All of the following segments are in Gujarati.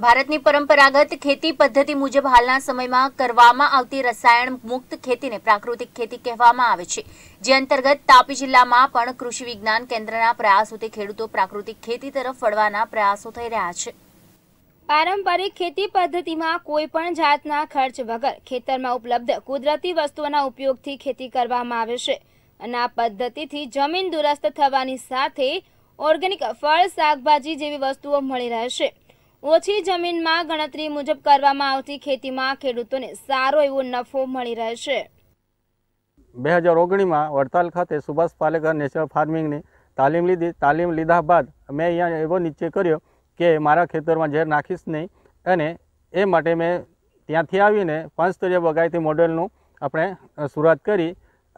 ભારતની પરંપરાગત ખેતી પદ્ધતિ મુજબ હાલના સમયમાં કરવામાં આવતી રસાયણ મુક્ત ખેતીને પ્રાકૃતિક ખેતી કહેવામાં આવે છે જે અંતર્ગત તાપી જિલ્લામાં પણ કૃષિ વિજ્ઞાન કેન્દ્રના પ્રયાસોથી ખેડૂતો પ્રાકૃતિક ખેતી તરફ વળવાના પ્રયાસો થઈ રહ્યા છે પારંપરિક ખેતી પદ્ધતિમાં કોઈ પણ જાતના ખર્ચ વગર ખેતરમાં ઉપલબ્ધ કુદરતી વસ્તુઓના ઉપયોગથી ખેતી કરવામાં આવે છે અને આ પદ્ધતિથી જમીન દુરસ્ત થવાની સાથે ઓર્ગેનિક ફળ શાકભાજી જેવી વસ્તુઓ મળી રહેશે ઓછી જમીનમાં ગણતરી મુજબ કરવામાં આવતી ખેતીમાં ખેડૂતોને સારો એવો નફો મળી રહેશે બે હજાર ઓગણીમાં વડતાલ ખાતે સુભાષ પાલેકર નેચરલ ફાર્મિંગની તાલીમ લીધી તાલીમ લીધા બાદ મેં અહીંયા એવો નિશ્ચય કર્યો કે મારા ખેતરમાં ઝેર નાખીશ નહીં અને એ માટે મેં ત્યાંથી આવીને પંચસ્તરીય વગાયતી મોડેલનું આપણે શરૂઆત કરી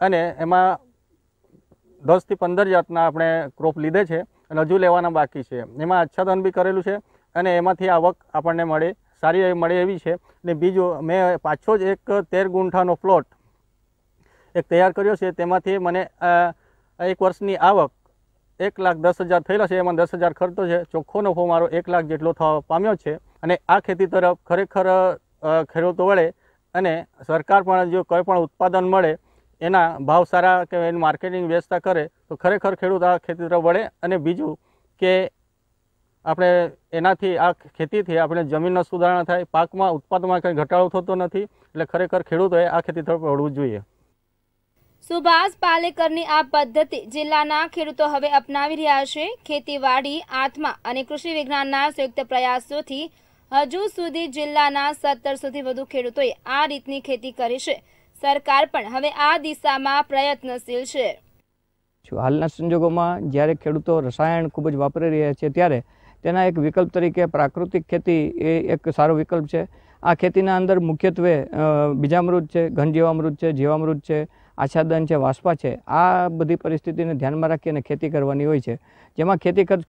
અને એમાં દસથી પંદર જાતના આપણે ક્રોપ લીધે છે અને હજુ લેવાના બાકી છે એમાં આચ્છાદન બી કરેલું છે અને એમાંથી આવક આપણને મળે સારી મળે એવી છે અને બીજું મેં પાછો જ એક તેર ગુંઠાનો પ્લોટ એક તૈયાર કર્યો છે તેમાંથી મને એક વર્ષની આવક એક લાખ દસ હજાર થયેલા છે એમાં દસ હજાર ખર્ચો છે ચોખ્ખો નફો મારો એક લાખ જેટલો થવા પામ્યો છે અને આ ખેતી તરફ ખરેખર ખેડૂતો વળે અને સરકાર પણ જો કોઈ પણ ઉત્પાદન મળે એના ભાવ સારા કે એનું માર્કેટિંગ વ્યવસ્થા કરે તો ખરેખર ખેડૂત આ ખેતી તરફ વળે અને બીજું કે આપણે એનાથી આ ખેતીથી આપણે જમીનનો સુધારણા થાય પાકમાં ઉત્પાદનમાં કંઈ ઘટાડો થતો નથી એટલે ખરેખર ખેડૂતોએ આ ખેતી તરફ વળવું જોઈએ સુભાષ પાલેકરની આ પદ્ધતિ જિલ્લાના ખેડૂતો હવે અપનાવી રહ્યા છે ખેતીવાડી આત્મા અને કૃષિ વિજ્ઞાનના સંયુક્ત પ્રયાસોથી હજુ સુધી જિલ્લાના સત્તર સુધી વધુ ખેડૂતોએ આ રીતની ખેતી કરી છે સરકાર પણ હવે આ દિશામાં પ્રયત્નશીલ છે હાલના સંજોગોમાં જ્યારે ખેડૂતો રસાયણ ખૂબ જ વાપરી રહ્યા છે ત્યારે તેના એક વિકલ્પ તરીકે પ્રાકૃતિક ખેતી એ એક સારો વિકલ્પ છે આ ખેતીના અંદર મુખ્યત્વે બીજામૃત છે ઘનજીવામૃત છે જીવામૃત છે આચ્છાદન છે વાસ્પા છે આ બધી પરિસ્થિતિને ધ્યાનમાં રાખીને ખેતી કરવાની હોય છે જેમાં ખેતી ખર્ચ